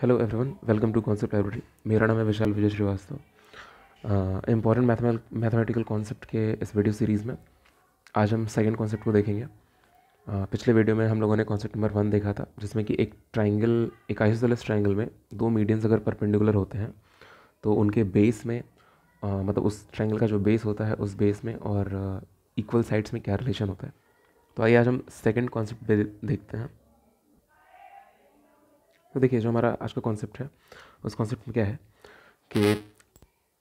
hello everyone welcome to concept library मेरा नाम है Vishal Vijay Srivastava important mathematical concept के इस वीडियो सीरीज़ में आज हम सेकंड कॉन्सेप्ट को देखेंगे uh, पिछले वीडियो में हम लोगों ने कॉन्सेप्ट नंबर वन देखा था जिसमें कि एक ट्राइंगल एक आइसोलेस ट्राइंगल में दो मीडियंस अगर परपेंडिकुलर होते हैं तो उनके बेस में uh, मतलब उस ट्राइंगल का जो बेस होता है उस बेस में और इक्वल साइड्स में क्या रिलेशन होता है तो आइए आज हम सेकेंड कॉन्सेप्ट देखते हैं तो देखिए जो हमारा आज का कॉन्सेप्ट है उस कॉन्सेप्ट में क्या है कि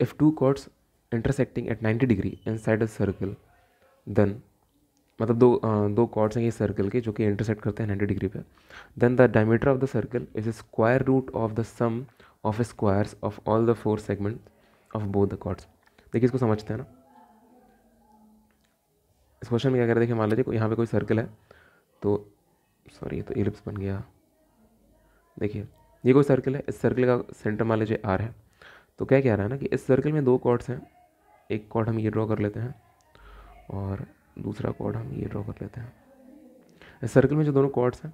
if two chords intersecting at ninety degree inside a circle then मतलब दो आ, दो कॉर्ड्स हैं ये सर्कल के जो कि इंटरसेक्ट करते हैं नाइन्टी डिग्री पे then the diameter of the circle is square root of the sum of squares of all the four segment of both the chords देखिए इसको समझते हैं ना इस क्वेश्चन में क्या करें देखिए मान लीजिए यहाँ पे कोई सर्कल है तो सॉरी ये तो एलिप्स बन गया देखिए ये कोई सर्कल है इस सर्कल का सेंटर मान लीजिए आर है तो क्या कह रहा है ना कि इस सर्कल में दो कॉर्ड्स हैं एक कॉर्ड हम ये ड्रॉ कर लेते हैं और दूसरा कॉर्ड हम ये ड्रॉ कर लेते हैं इस सर्कल में जो दोनों कॉर्ड्स हैं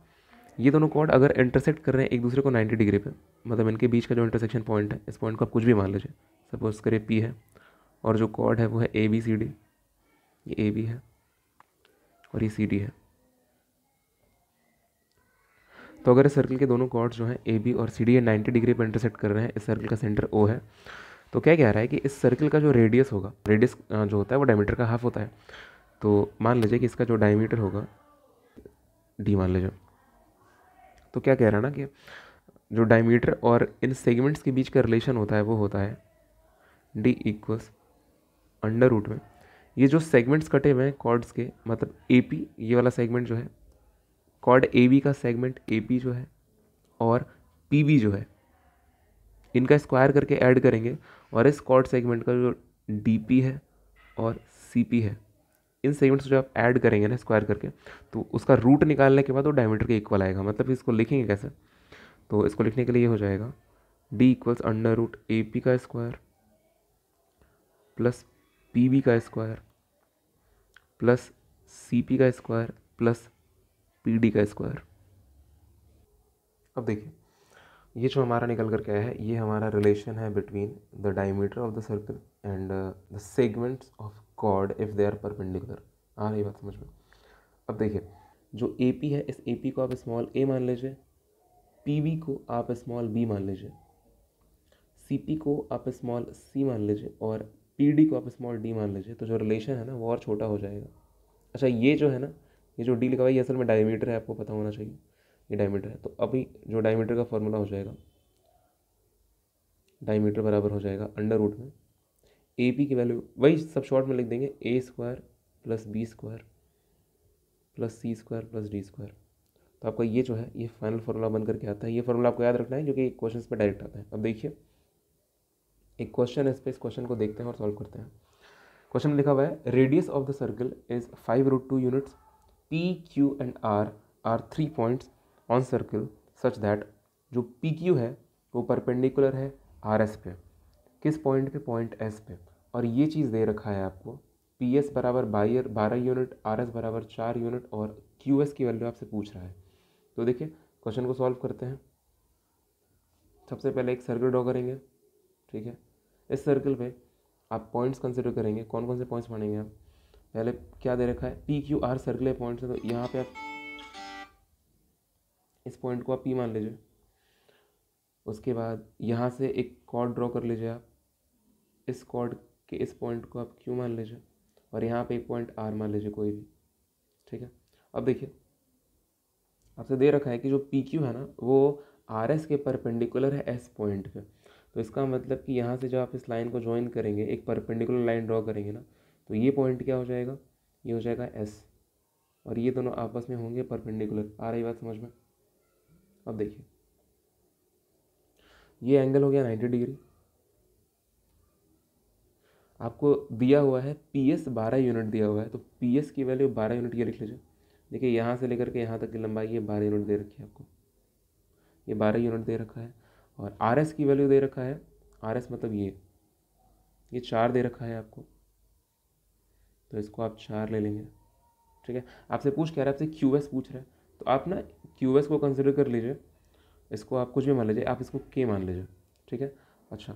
ये दोनों कॉर्ड अगर इंटरसेक्ट कर रहे हैं एक दूसरे को 90 डिग्री पे मतलब इनके बीच का जो इंटरसेक्शन पॉइंट है इस पॉइंट को आप कुछ भी मान लीजिए सपोज करिए पी है और जो कॉर्ड है वो है ए बी सी डी ये ए बी है और ये सी डी है तो अगर इस सर्कल के दोनों कॉर्ड्स जो हैं ए बी और सी डी ये नाइन्टी डिग्री पर इंटरसेक्ट कर रहे हैं इस सर्कल का सेंटर ओ है तो क्या कह रहा है कि इस सर्कल का जो रेडियस होगा रेडियस जो होता है वो डायमीटर का हाफ होता है तो मान लीजिए कि इसका जो डायमीटर होगा डी मान लीजिए तो क्या कह रहा है ना कि जो डायमीटर और इन सेगमेंट्स के बीच का रिलेशन होता है वो होता है डी इक्वस अंडर रूट में ये जो सेगमेंट्स कटे हुए हैं कॉर्ड्स के मतलब ए पी ये वाला सेगमेंट जो है कॉर्ड ए बी का सेगमेंट ए पी जो है और पी बी जो है इनका स्क्वायर करके ऐड करेंगे और इस कॉर्ड सेगमेंट का जो डी पी है और सी पी है इन सेगमेंट्स जो आप ऐड करेंगे ना स्क्वायर करके तो उसका रूट निकालने के बाद वो डायमीटर के इक्वल आएगा मतलब इसको लिखेंगे कैसे तो इसको लिखने के लिए ये हो जाएगा D equals under root A P का स्क्वायर प्लस पी बी का स्क्वायर प्लस सी पी का स्क्वायर प्लस पी डी का स्क्वायर अब देखिए ये जो हमारा निकल कर क्या आया है ये हमारा रिलेशन है between the diameter of the circle and the segments of chord if they are perpendicular आ रही बात समझ में अब देखिए जो ए पी है इस ए पी को आप स्मॉल ए मान लीजिए पी बी को आप स्मॉल बी मान लीजिए सी पी को आप स्मॉल सी मान लीजिए और पी डी को आप स्मॉल डी मान लीजिए तो जो रिलेशन है ना वो और छोटा हो जाएगा अच्छा ये जो है ना ये जो डी लिखा हुआ है ये असल में डायमीटर है आपको पता होना चाहिए ये डायमीटर है तो अभी जो डायमीटर का फॉर्मूला हो जाएगा डायमीटर बराबर हो जाएगा अंडर रूट में ए पी की वैल्यू वही सब शॉर्ट में लिख देंगे A square plus B square plus C square plus D square तो आपका ये जो है ये फाइनल फॉर्मूला बन करके आता है ये फार्मूला आपको याद रखना है जो कि क्वेश्चन पर डायरेक्ट आता है अब देखिए एक क्वेश्चन है इस पर इस क्वेश्चन को देखते हैं और सॉल्व करते हैं क्वेश्चन लिखा हुआ है radius of the circle is five root two units P Q and R are three points on circle such that जो पी क्यू है वो परपेंडिकुलर है आर एस पे किस पॉइंट पे पॉइंट एस पे और ये चीज़ दे रखा है आपको पी एस बराबर बायर बारह यूनिट आर एस बराबर चार यूनिट और क्यू एस की वैल्यू आपसे पूछ रहा है तो देखिए क्वेश्चन को सॉल्व करते हैं सबसे पहले एक सर्कल ड्रॉ करेंगे ठीक है इस सर्कल पे आप पॉइंट्स कंसिडर करेंगे कौन कौन से पॉइंट्स बनेंगे आप पहले क्या दे रखा है P Q R circular point है तो यहाँ पे आप इस पॉइंट को आप पी मान लीजिए उसके बाद यहाँ से एक कॉर्ड ड्रॉ कर लीजिए आप इस कॉर्ड के इस पॉइंट को आप क्यू मान लीजिए और यहाँ पे एक पॉइंट आर मान लीजिए कोई भी ठीक है अब देखिए आपसे दे रखा है कि जो पी क्यू है ना वो आर एस के परपेंडिकुलर है एस पॉइंट के तो इसका मतलब कि यहाँ से जब आप इस लाइन को ज्वाइन करेंगे एक परपेंडिकुलर लाइन ड्रॉ करेंगे ना तो ये पॉइंट क्या हो जाएगा ये हो जाएगा एस और ये दोनों आपस में होंगे परपेंडिकुलर आ रही बात समझ में अब देखिए ये एंगल हो गया नाइन्टी डिग्री आपको दिया हुआ है पी एस बारह यूनिट दिया हुआ है तो पी एस की वैल्यू बारह यूनिट ये लिख लीजिए देखिए यहाँ से लेकर के यहाँ तक की लंबाई ये बारह यूनिट दे रखी है आपको ये बारह यूनिट दे रखा है और आर एस की वैल्यू दे रखा है आर एस मतलब ये ये चार दे रखा है आपको तो इसको आप चार ले लेंगे ठीक है आपसे पूछ कह रहा है आपसे क्यू एस पूछ रहा है तो आप ना क्यू एस को कंसिडर कर लीजिए इसको आप कुछ भी मान लीजिए आप इसको के मान लीजिए ठीक है अच्छा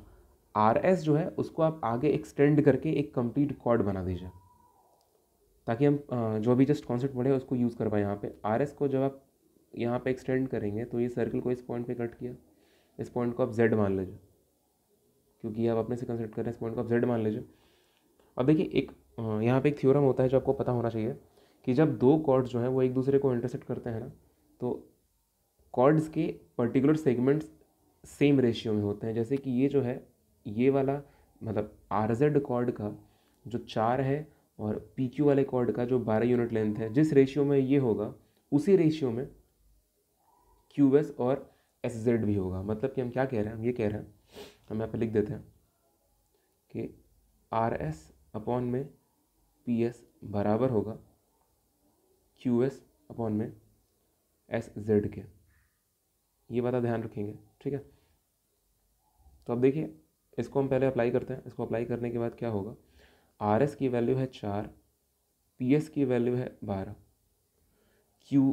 आर एस जो है उसको आप आगे एक्सटेंड करके एक कंप्लीट कॉर्ड बना दीजिए ताकि हम जो भी जस्ट कॉन्सेप्ट पढ़े उसको यूज़ कर पाए यहाँ पे आर एस को जब आप यहाँ पे एक्सटेंड करेंगे तो ये सर्कल को इस पॉइंट पे कट किया इस पॉइंट को आप जेड मान लीजिए क्योंकि आप अपने से कंसिडर कर रहे हैं इस पॉइंट को आप जेड मान लीजिए अब देखिए एक यहाँ पे एक थ्योरम होता है जो आपको पता होना चाहिए कि जब दो कॉर्ड्स जो हैं वो एक दूसरे को इंटरसेक्ट करते हैं ना तो कॉर्ड्स के पर्टिकुलर सेगमेंट्स सेम रेशियो में होते हैं जैसे कि ये जो है ये वाला मतलब आर जेड कॉर्ड का जो चार है और पी क्यू वाले कॉर्ड का जो बारह यूनिट लेंथ है जिस रेशियो में ये होगा उसी रेशियो में क्यू एस और एस जेड भी होगा मतलब कि हम क्या कह रहे हैं हम ये कह रहे हैं हम यहाँ पर लिख देते हैं कि आर एस अपॉन में पी एस बराबर होगा क्यू एस अपॉन में एस जेड के ये बात आप ध्यान रखेंगे ठीक है तो अब देखिए इसको हम पहले अप्लाई करते हैं इसको अप्लाई करने के बाद क्या होगा आर एस की वैल्यू है चार पी एस की वैल्यू है बारह क्यू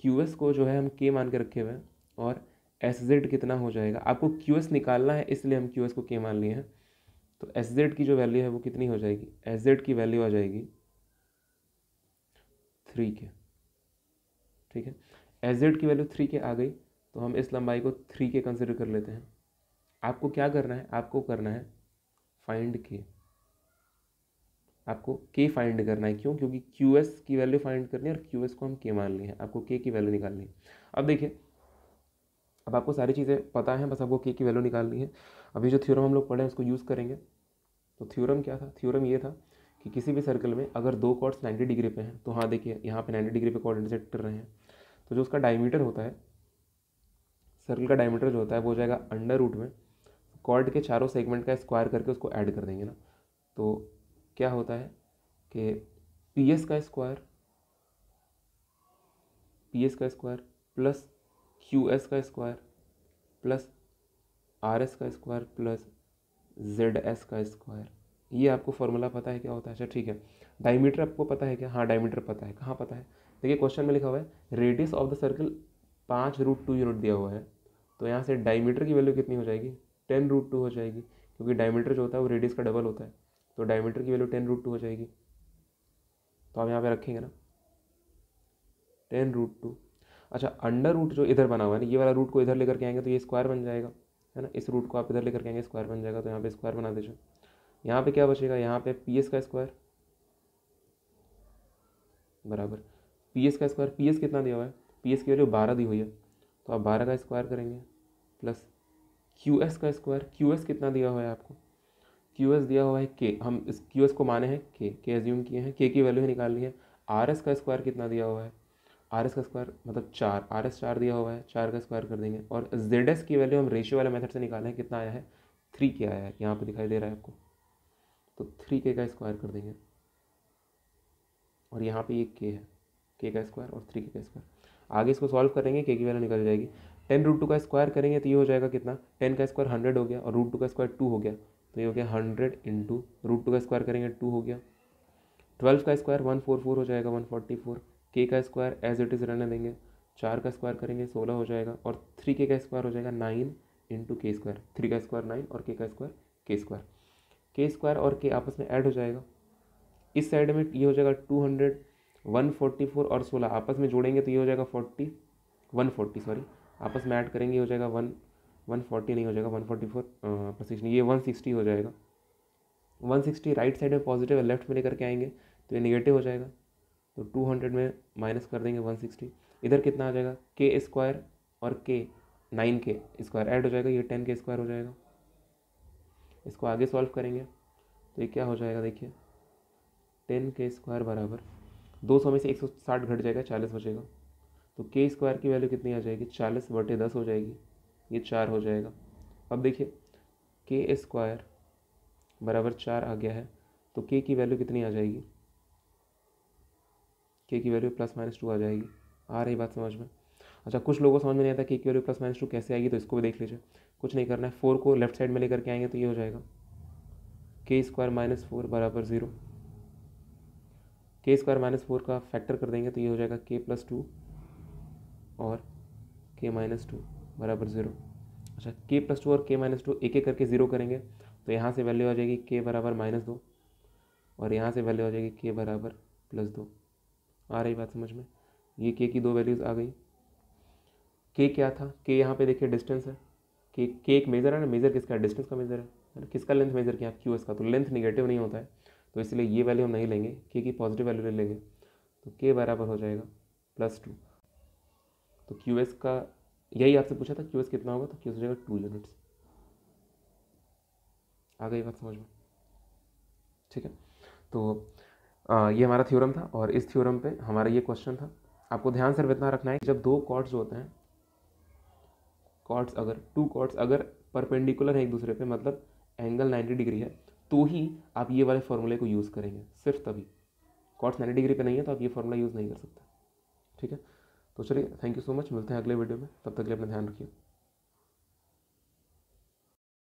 क्यू एस को जो है हम के मान के रखे हुए हैं और एस जेड कितना हो जाएगा आपको क्यू एस निकालना है इसलिए हम क्यू एस को के मान लिए हैं तो एस जेड की जो वैल्यू है वो कितनी हो जाएगी एस जेड की वैल्यू आ जाएगी थ्री के ठीक है एस जेड की वैल्यू थ्री के आ गई तो हम इस लंबाई को थ्री के कंसिडर कर लेते हैं आपको क्या करना है आपको करना है फाइंड के आपको के फाइंड करना है क्यों क्योंकि क्यू एस की वैल्यू फाइंड करनी है और क्यू एस को हम के मान लिए हैं आपको के की वैल्यू निकालनी है अब देखिए अब आपको सारी चीज़ें पता है बस आपको के की वैल्यू निकालनी है अभी जो थ्योरम हम लोग पढ़े हैं उसको यूज़ करेंगे तो थ्योरम क्या था थ्योरम ये था कि किसी भी सर्कल में अगर दो कॉर्ड्स 90 डिग्री पे हैं तो हाँ देखिए यहाँ पे 90 डिग्री पे कॉर्ड इंटरसेक्ट कर रहे हैं तो जो उसका डायमीटर होता है सर्कल का डायमीटर जो होता है वो हो जाएगा अंडर रूट में कॉर्ड के चारों सेगमेंट का स्क्वायर करके उसको ऐड कर देंगे ना तो क्या होता है कि पी एस का स्क्वायर पी एस का स्क्वायर प्लस क्यू एस का स्क्वायर प्लस आर एस का स्क्वायर प्लस जेड एस का स्क्वायर ये आपको फॉर्मूला पता है क्या होता है अच्छा ठीक है डायमीटर आपको पता है क्या हाँ डायमीटर पता है कहाँ पता है देखिए क्वेश्चन में लिखा हुआ है रेडियस ऑफ द सर्कल पाँच रूट टू यूनिट दिया हुआ है तो यहाँ से डायमीटर की वैल्यू कितनी हो जाएगी टेन रूट टू हो जाएगी क्योंकि डायमीटर जो होता है वो रेडियस का डबल होता है तो डायमीटर की वैल्यू टेन रूट टू हो जाएगी तो आप यहाँ पे रखेंगे ना टेन रूट टू अच्छा अंडर रूट जो इधर बना हुआ है ना ये वाला रूट को इधर लेकर के आएंगे तो ये स्क्वायर बन जाएगा है ना इस रूट को आप इधर लेकर के आएंगे स्क्वायर बन जाएगा तो यहाँ पे स्क्वायर बना दीजिए यहाँ पे क्या बचेगा यहाँ पे पी का स्क्वायर बराबर पी का स्क्वायर पी कितना दिया हुआ है पी की वैल्यू बारह दी हुई है तो आप बारह का स्क्वायर करेंगे प्लस क्यू का स्क्वायर क्यू कितना दिया हुआ है आपको क्यू दिया हुआ है के हम इस क्यू को माने हैं के के एज्यूम किए हैं के की वैल्यू निकाल ली है आर का स्क्वायर कितना दिया हुआ है आर एस का स्क्वायर मतलब चार आर एस चार दिया हुआ है चार का स्क्वायर कर देंगे और जेड एस की वैल्यू हम रेशियो वाले मेथड से निकालें कितना आया है थ्री के आया है यहाँ पे दिखाई दे रहा है आपको तो थ्री के का स्क्वायर कर देंगे और यहाँ पे ये के है के का स्क्वायर और थ्री के का स्क्वायर आगे इसको सॉल्व करेंगे के की वैल्यू निकल जाएगी टेन रूट टू का स्क्वायर करेंगे तो ये हो जाएगा कितना टेन का स्क्वायर हंड्रेड हो गया और रूट टू का स्क्वायर टू हो गया तो ये हो गया हंड्रेड इंटू रूट टू का स्क्वायर करेंगे टू हो गया ट्वेल्व का स्क्वायर वन फोर फोर हो जाएगा वन फोर्टी फोर के का स्क्वायर एज इट इज़ रहने देंगे चार का स्क्वायर करेंगे सोलह हो जाएगा और थ्री के का स्क्वायर हो जाएगा nine into K square three का स्क्वायर नाइन और के का स्क्वायर के स्क्वायर के स्क्वायर और के आपस में ऐड हो जाएगा इस साइड में ये हो जाएगा two hundred one forty four और सोलह आपस में जोड़ेंगे तो ये हो जाएगा फोर्टी वन फोर्टी सॉरी आपस में ऐड करेंगे ये हो जाएगा वन वन फोर्टी नहीं हो जाएगा वन फोर्टी फोर प्रशिक्षण ये वन सिक्सटी हो जाएगा वन सिक्सटी राइट साइड में पॉजिटिव और लेफ्ट में लेकर के आएंगे तो ये निगेटिव हो जाएगा तो टू हंड्रेड में माइनस कर देंगे वन सिक्सटी इधर कितना आ जाएगा के स्क्वायर और के नाइन के स्क्वायर ऐड हो जाएगा ये टेन के स्क्वायर हो जाएगा इसको आगे सॉल्व करेंगे तो ये क्या हो जाएगा देखिए टेन के स्क्वायर बराबर दो सौ में से एक सौ साठ घट जाएगा चालीस बचेगा तो के स्क्वायर की वैल्यू कितनी आ जाएगी चालीस बटे दस हो जाएगी ये चार हो जाएगा अब देखिए के स्क्वायर बराबर चार आ गया है तो के की वैल्यू कितनी आ जाएगी के की वैल्यू प्लस माइनस टू आ जाएगी आ रही बात समझ में अच्छा कुछ लोगों को समझ में नहीं आता के की वैल्यू प्लस माइनस टू कैसे आएगी तो इसको भी देख लीजिए कुछ नहीं करना है फोर को लेफ्ट साइड में लेकर के आएंगे तो ये हो जाएगा के स्क्वायर माइनस फोर बराबर zero K square minus four का फैक्टर कर देंगे तो ये हो जाएगा के प्लस टू और के माइनस टू बराबर ज़ीरो अच्छा के प्लस टू और के माइनस टू एक एक करके ज़ीरो करेंगे तो यहाँ से वैल्यू आ जाएगी के बराबर माइनस दो और यहाँ से वैल्यू आ जाएगी के बराबर प्लस दो आ रही बात समझ में ये के की दो वैल्यूज़ आ गई के क्या था के यहाँ पे देखिए डिस्टेंस है के के एक मेज़र है ना मेज़र किसका डिस्टेंस का मेज़र है ना किसका लेंथ मेज़र किया क्यू एस का तो लेंथ निगेटिव नहीं होता है तो इसलिए ये वैल्यू हम नहीं लेंगे के की पॉजिटिव वैल्यू ले लेंगे तो के बराबर हो जाएगा प्लस टू तो क्यू एस का यही आपसे पूछा था क्यू एस कितना होगा तो क्यू एस हो जाएगा टू यूनिट्स आ गई बात समझ में ठीक है तो आ, ये हमारा थ्योरम था और इस थ्योरम पे हमारा ये क्वेश्चन था आपको ध्यान सिर्फ इतना रखना है कि जब दो कॉर्ड्स होते हैं कॉर्ड्स अगर टू कॉर्ड्स अगर परपेंडिकुलर हैं एक दूसरे पे मतलब एंगल 90 डिग्री है तो ही आप ये वाले फॉर्मूले को यूज़ करेंगे सिर्फ तभी कॉर्ड्स 90 डिग्री पे नहीं है तो आप ये फॉर्मूला यूज़ नहीं कर सकते ठीक है तो चलिए थैंक यू सो मच मिलते हैं अगले वीडियो में तब तक के लिए अपना ध्यान रखिए